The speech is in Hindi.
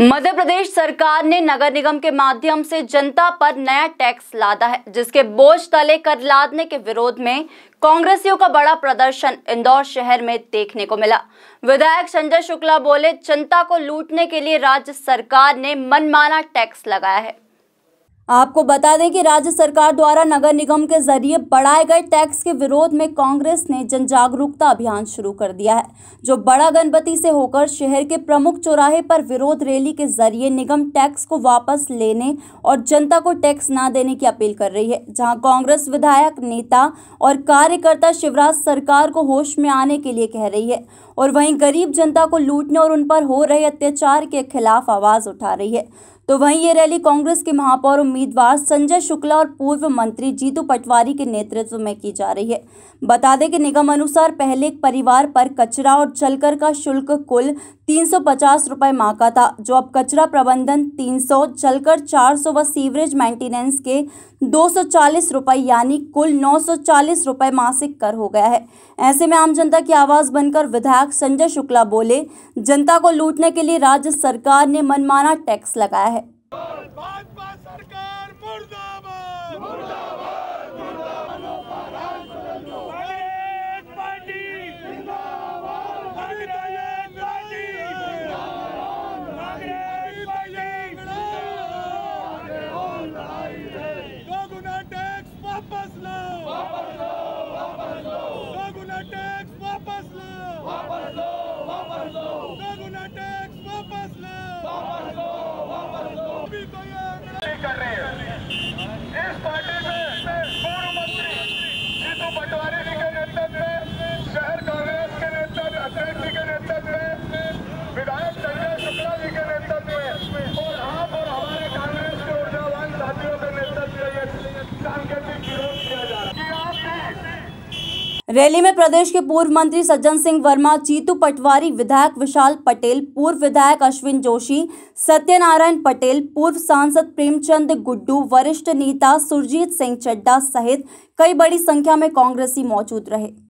मध्य प्रदेश सरकार ने नगर निगम के माध्यम से जनता पर नया टैक्स लादा है जिसके बोझ तले कर लादने के विरोध में कांग्रेसियों का बड़ा प्रदर्शन इंदौर शहर में देखने को मिला विधायक संजय शुक्ला बोले जनता को लूटने के लिए राज्य सरकार ने मनमाना टैक्स लगाया है आपको बता दें कि राज्य सरकार द्वारा नगर निगम के जरिए बढ़ाए गए टैक्स के विरोध में कांग्रेस ने जन जागरूकता अभियान शुरू कर दिया है जो बड़ा गणपति से होकर शहर के प्रमुख चौराहे पर विरोध रैली के जरिए निगम टैक्स को वापस लेने और जनता को टैक्स ना देने की अपील कर रही है जहां कांग्रेस विधायक नेता और कार्यकर्ता शिवराज सरकार को होश में आने के लिए कह रही है और वहीं गरीब जनता को लूटने और उन पर हो रहे अत्याचार के खिलाफ आवाज उठा रही है तो वहीं ये रैली कांग्रेस के महापौर उम्मीदवार संजय शुक्ला और पूर्व मंत्री जीतू पटवारी के नेतृत्व में की जा रही है बता दें कि निगम अनुसार पहले एक परिवार पर कचरा और चलकर का शुल्क कुल तीन सौ पचास रुपये माह का था जो अब कचरा प्रबंधन तीन सौ चलकर चार सौ व सीवरेज मेंटेनेंस के दो सौ चालीस रुपये यानी कुल नौ सौ चालीस रुपये मासिक कर हो गया है ऐसे में आम जनता की आवाज़ बनकर विधायक संजय शुक्ला बोले जनता को लूटने के लिए राज्य सरकार ने मनमाना टैक्स लगाया है रैली में प्रदेश के पूर्व मंत्री सज्जन सिंह वर्मा चीतू पटवारी विधायक विशाल पटेल पूर्व विधायक अश्विन जोशी सत्यनारायण पटेल पूर्व सांसद प्रेमचंद गुड्डू वरिष्ठ नेता सुरजीत सिंह चड्डा सहित कई बड़ी संख्या में कांग्रेसी मौजूद रहे